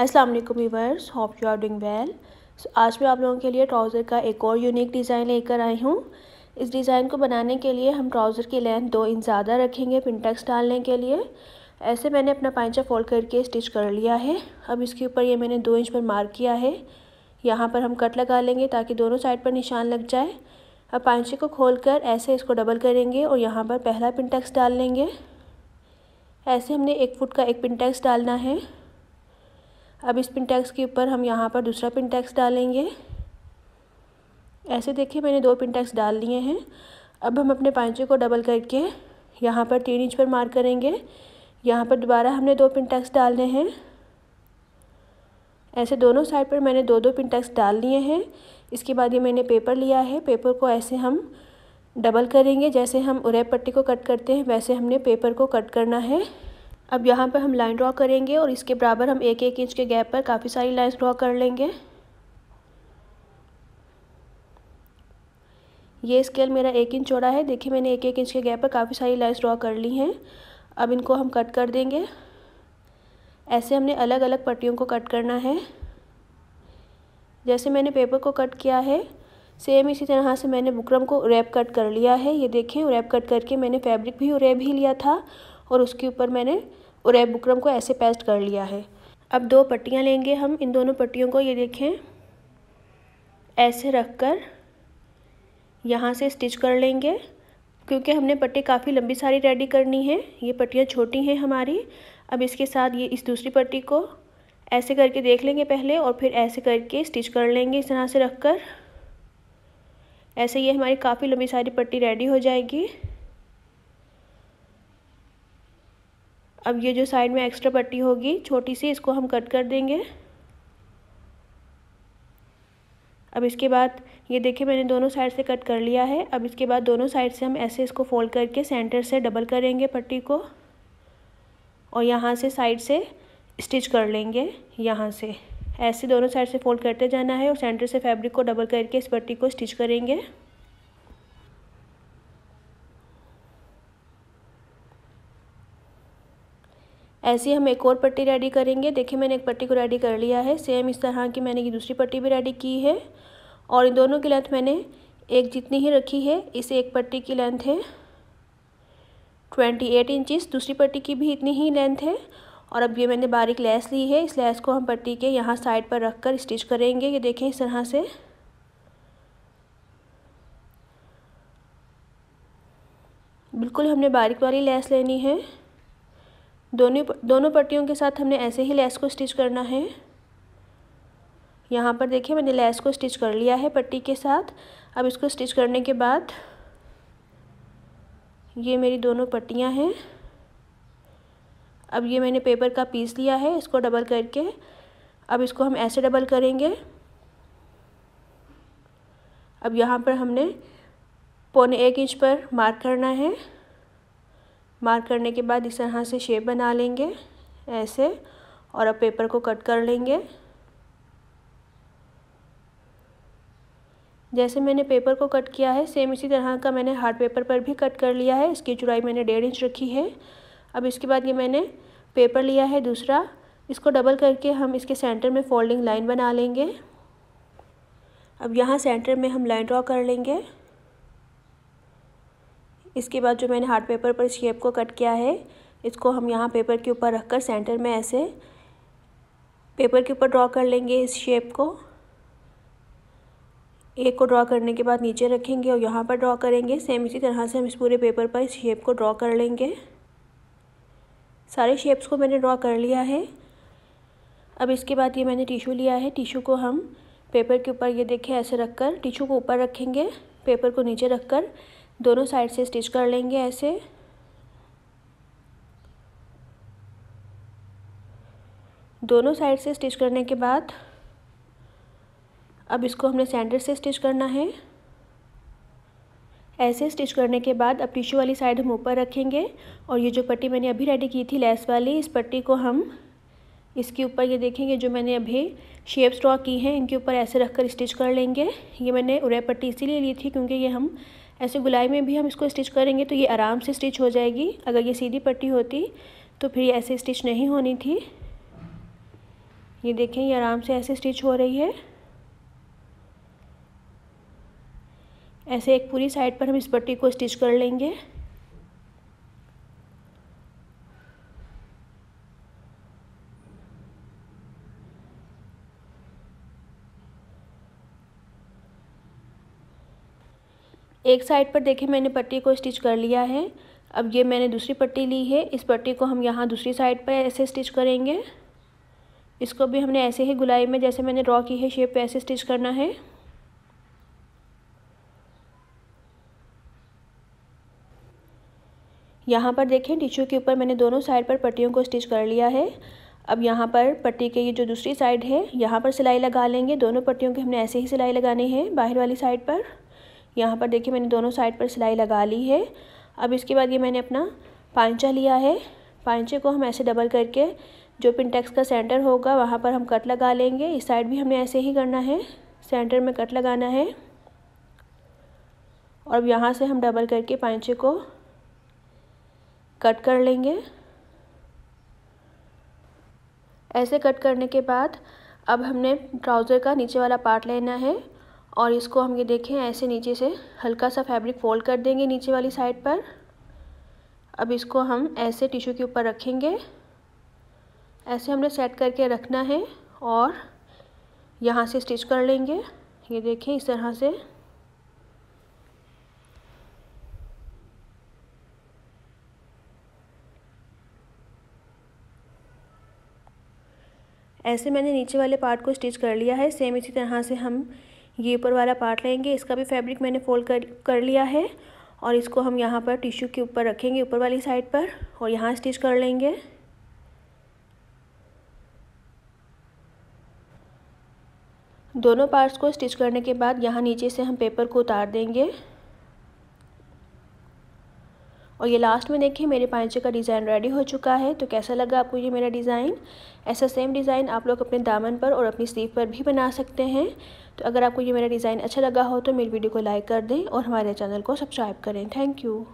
अस्सलाम वालेकुम viewers hope you are doing well so आज मैं आप लोगों के लिए ट्राउज़र का एक और यूनिक डिज़ाइन लेकर आई हूँ इस डिज़ाइन को बनाने के लिए हम ट्राउज़र की लेंथ दो इंच ज़्यादा रखेंगे पिनटेक्स डालने के लिए ऐसे मैंने अपना पैंचा फोल्ड करके स्टिच कर लिया है अब इसके ऊपर ये मैंने दो इंच पर मार्क किया है यहाँ पर हम कट लगा लेंगे ताकि दोनों साइड पर निशान लग जाए अब पाइचे को कर ऐसे इसको डबल करेंगे और यहाँ पर पहला पिनटेक्स डाल लेंगे ऐसे हमने एक फुट का एक पिनटेक्स डालना है अब इस पिन टैक्स के ऊपर हम यहाँ पर दूसरा पिन टैक्स डालेंगे ऐसे देखिए मैंने दो पिन टैक्स डाल लिए हैं अब हम अपने पांचे को डबल करके यहाँ पर तीन इंच पर मार्क करेंगे यहाँ पर दोबारा हमने दो पिन टैक्स डालने हैं ऐसे दोनों साइड पर मैंने दो दो पिन टैक्स डाल लिए हैं इसके बाद ये मैंने पेपर लिया है पेपर को ऐसे हम डबल करेंगे जैसे हम उरेब पट्टी को कट करते हैं वैसे हमने पेपर को कट करना है अब यहाँ पर हम लाइन ड्रॉ करेंगे और इसके बराबर हम एक एक इंच के गैप पर काफ़ी सारी लाइन्स ड्रॉ कर लेंगे ये स्केल मेरा एक इंच चौड़ा है देखिए मैंने एक एक इंच के गैप पर काफ़ी सारी लाइन्स ड्रॉ कर ली हैं अब इनको हम कट कर देंगे ऐसे हमने अलग अलग पट्टियों को कट करना है जैसे मैंने पेपर को कट किया है सेम इसी तरह से मैंने बुकरम को रैप कट कर लिया है ये देखें रैप कट करके मैंने फैब्रिक भी रैप ही लिया था और उसके ऊपर मैंने उरे बुकरम को ऐसे पेस्ट कर लिया है अब दो पट्टियाँ लेंगे हम इन दोनों पट्टियों को ये देखें ऐसे रख कर यहाँ से स्टिच कर लेंगे क्योंकि हमने पट्टी काफ़ी लंबी सारी रेडी करनी है ये पट्टियाँ छोटी हैं हमारी अब इसके साथ ये इस दूसरी पट्टी को ऐसे करके देख लेंगे पहले और फिर ऐसे करके स्टिच कर लेंगे इस तरह से रख कर ऐसे ये हमारी काफ़ी लंबी सारी पट्टी रेडी हो जाएगी अब ये जो साइड में एक्स्ट्रा पट्टी होगी छोटी सी इसको हम कट कर देंगे अब इसके बाद ये देखिए मैंने दोनों साइड से कट कर लिया है अब इसके बाद दोनों साइड से हम ऐसे इसको फोल्ड करके सेंटर से डबल करेंगे पट्टी को और यहाँ से साइड से स्टिच कर लेंगे यहाँ से ऐसे दोनों साइड से फोल्ड करते जाना है और सेंटर से फैब्रिक को डबल करके इस पट्टी को स्टिच करेंगे ऐसे हम एक और पट्टी रेडी करेंगे देखिए मैंने एक पट्टी को रेडी कर लिया है सेम इस तरह की मैंने ये दूसरी पट्टी भी रेडी की है और इन दोनों की लेंथ मैंने एक जितनी ही रखी है इस एक पट्टी की लेंथ है ट्वेंटी एट इंचिस दूसरी पट्टी की भी इतनी ही लेंथ है और अब ये मैंने बारीक लैस ली है इस लैस को हम पट्टी के यहाँ साइड पर रख कर स्टिच करेंगे ये देखें इस तरह से बिल्कुल हमने बारीक वाली लैस लेनी है दोनों दोनों पट्टियों के साथ हमने ऐसे ही लेस को स्टिच करना है यहाँ पर देखिए मैंने लेस को स्टिच कर लिया है पट्टी के साथ अब इसको स्टिच करने के बाद ये मेरी दोनों पट्टियाँ हैं अब ये मैंने पेपर का पीस लिया है इसको डबल करके अब इसको हम ऐसे डबल करेंगे अब यहाँ पर हमने पौने एक इंच पर मार्क करना है मार्क करने के बाद इस तरह से शेप बना लेंगे ऐसे और अब पेपर को कट कर लेंगे जैसे मैंने पेपर को कट किया है सेम इसी तरह का मैंने हार्ड पेपर पर भी कट कर लिया है इसकी चुराई मैंने डेढ़ इंच रखी है अब इसके बाद ये मैंने पेपर लिया है दूसरा इसको डबल करके हम इसके सेंटर में फोल्डिंग लाइन बना लेंगे अब यहाँ सेंटर में हम लाइन ड्रॉ कर लेंगे इसके बाद जो मैंने हार्ड पेपर पर शेप को कट किया है इसको हम यहाँ पेपर के ऊपर रख कर सेंटर में ऐसे पेपर के ऊपर ड्रॉ कर लेंगे इस शेप को एक को ड्रॉ करने के बाद नीचे रखेंगे और यहाँ पर ड्रॉ करेंगे सेम इसी तरह से हम इस पूरे पेपर पर इस शेप को ड्रॉ कर लेंगे सारे शेप्स को मैंने ड्रॉ कर लिया है अब इसके बाद ये मैंने टिशू लिया है टिशू को हम पेपर के ऊपर ये देखें ऐसे रखकर टिशू को ऊपर रखेंगे पेपर को नीचे रखकर दोनों साइड से स्टिच कर लेंगे ऐसे दोनों साइड से स्टिच करने के बाद अब इसको हमने सेंटर से स्टिच करना है ऐसे स्टिच करने के बाद अब टिश्यू वाली साइड हम ऊपर रखेंगे और ये जो पट्टी मैंने अभी रेडी की थी लेस वाली इस पट्टी को हम इसके ऊपर ये देखेंगे जो मैंने अभी शेप्स ड्रॉ की हैं इनके ऊपर ऐसे रखकर स्टिच कर लेंगे ये मैंने उड़े पट्टी इसीलिए ली थी क्योंकि ये हम ऐसे गुलाई में भी हम इसको स्टिच करेंगे तो ये आराम से स्टिच हो जाएगी अगर ये सीधी पट्टी होती तो फिर ऐसे स्टिच नहीं होनी थी ये देखें ये आराम से ऐसे स्टिच हो रही है ऐसे एक पूरी साइड पर हम इस पट्टी को स्टिच कर लेंगे एक साइड पर देखें मैंने पट्टी को स्टिच कर लिया है अब ये मैंने दूसरी पट्टी ली है इस पट्टी को हम यहाँ दूसरी साइड पर ऐसे स्टिच करेंगे इसको भी हमने ऐसे ही गुलाई में जैसे मैंने ड्रॉ की है शेप ऐसे स्टिच करना है यहाँ पर देखें टिश्यू के ऊपर मैंने दोनों साइड पर पट्टियों को स्टिच कर लिया है अब यहाँ पर पट्टी के ये जो दूसरी साइड है यहाँ पर सिलाई लगा लेंगे दोनों पट्टियों के हमने ऐसे ही सिलाई लगानी है बाहर वाली साइड पर यहाँ पर देखिए मैंने दोनों साइड पर सिलाई लगा ली है अब इसके बाद ये मैंने अपना पाइचा लिया है पाइचे को हम ऐसे डबल करके जो पिनटेक्स का सेंटर होगा वहाँ पर हम कट लगा लेंगे इस साइड भी हमें ऐसे ही करना है सेंटर में कट लगाना है और यहाँ से हम डबल करके पाइचे को कट कर लेंगे ऐसे कट करने के बाद अब हमने ट्राउज़र का नीचे वाला पार्ट लेना है और इसको हम ये देखें ऐसे नीचे से हल्का सा फैब्रिक फोल्ड कर देंगे नीचे वाली साइड पर अब इसको हम ऐसे टिशू के ऊपर रखेंगे ऐसे हमने सेट करके रखना है और यहाँ से स्टिच कर लेंगे ये देखें इस तरह से ऐसे मैंने नीचे वाले पार्ट को स्टिच कर लिया है सेम इसी तरह से हम ये ऊपर वाला पार्ट लेंगे इसका भी फैब्रिक मैंने फोल्ड कर कर लिया है और इसको हम यहाँ पर टिश्यू के ऊपर रखेंगे ऊपर वाली साइड पर और यहाँ स्टिच कर लेंगे दोनों पार्ट्स को स्टिच करने के बाद यहाँ नीचे से हम पेपर को उतार देंगे और ये लास्ट में देखिए मेरे पांचे का डिज़ाइन रेडी हो चुका है तो कैसा लगा आपको ये मेरा डिज़ाइन ऐसा सेम डिज़ाइन आप लोग अपने दामन पर और अपनी स्लीव पर भी बना सकते हैं तो अगर आपको ये मेरा डिज़ाइन अच्छा लगा हो तो मेरी वीडियो को लाइक कर दें और हमारे चैनल को सब्सक्राइब करें थैंक यू